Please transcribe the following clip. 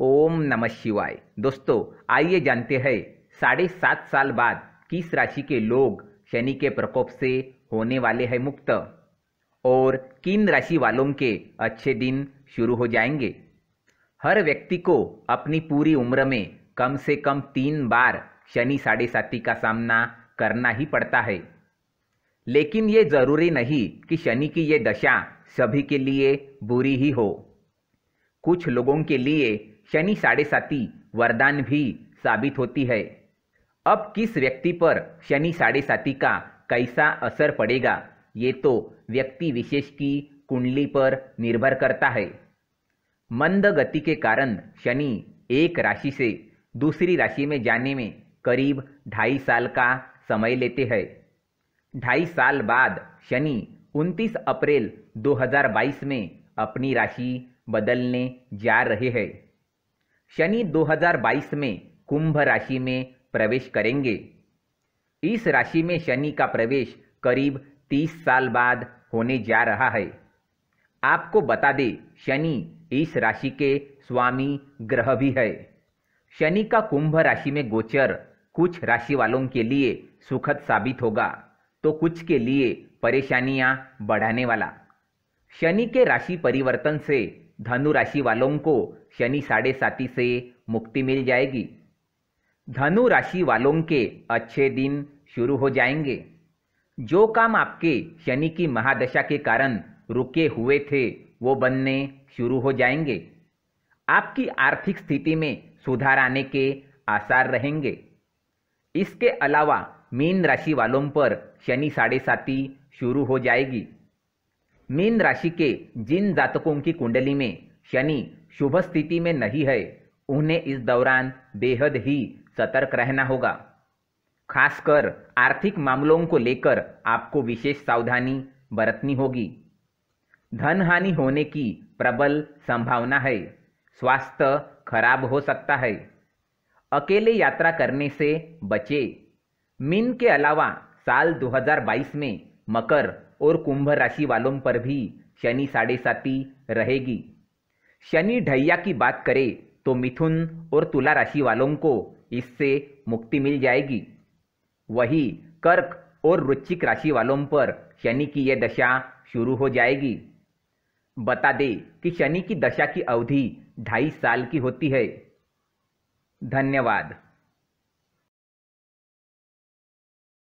ओम नमः शिवाय दोस्तों आइए जानते हैं साढ़े सात साल बाद किस राशि के लोग शनि के प्रकोप से होने वाले हैं मुक्त और किन राशि वालों के अच्छे दिन शुरू हो जाएंगे हर व्यक्ति को अपनी पूरी उम्र में कम से कम तीन बार शनि साढ़े साथी का सामना करना ही पड़ता है लेकिन ये जरूरी नहीं कि शनि की ये दशा सभी के लिए बुरी ही हो कुछ लोगों के लिए शनि साढ़े साती वरदान भी साबित होती है अब किस व्यक्ति पर शनि साढ़े साती का कैसा असर पड़ेगा ये तो व्यक्ति विशेष की कुंडली पर निर्भर करता है मंद गति के कारण शनि एक राशि से दूसरी राशि में जाने में करीब ढाई साल का समय लेते हैं ढाई साल बाद शनि 29 अप्रैल 2022 में अपनी राशि बदलने जा रहे हैं शनि 2022 में कुंभ राशि में प्रवेश करेंगे इस राशि में शनि का प्रवेश करीब 30 साल बाद होने जा रहा है आपको बता दें शनि इस राशि के स्वामी ग्रह भी है शनि का कुंभ राशि में गोचर कुछ राशि वालों के लिए सुखद साबित होगा तो कुछ के लिए परेशानियां बढ़ाने वाला शनि के राशि परिवर्तन से धनु राशि वालों को शनि साढ़े साथी से मुक्ति मिल जाएगी धनु राशि वालों के अच्छे दिन शुरू हो जाएंगे जो काम आपके शनि की महादशा के कारण रुके हुए थे वो बनने शुरू हो जाएंगे आपकी आर्थिक स्थिति में सुधार आने के आसार रहेंगे इसके अलावा मीन राशि वालों पर शनि साढ़े साथी शुरू हो जाएगी मीन राशि के जिन जातकों की कुंडली में शनि शुभ स्थिति में नहीं है उन्हें इस दौरान बेहद ही सतर्क रहना होगा खासकर आर्थिक मामलों को लेकर आपको विशेष सावधानी बरतनी होगी धन हानि होने की प्रबल संभावना है स्वास्थ्य खराब हो सकता है अकेले यात्रा करने से बचे मीन के अलावा साल 2022 में मकर और कुंभ राशि वालों पर भी शनि साढ़े साती रहेगी शनि ढैया की बात करें तो मिथुन और तुला राशि वालों को इससे मुक्ति मिल जाएगी वही कर्क और वृच्चिक राशि वालों पर शनि की यह दशा शुरू हो जाएगी बता दें कि शनि की दशा की अवधि ढाई साल की होती है धन्यवाद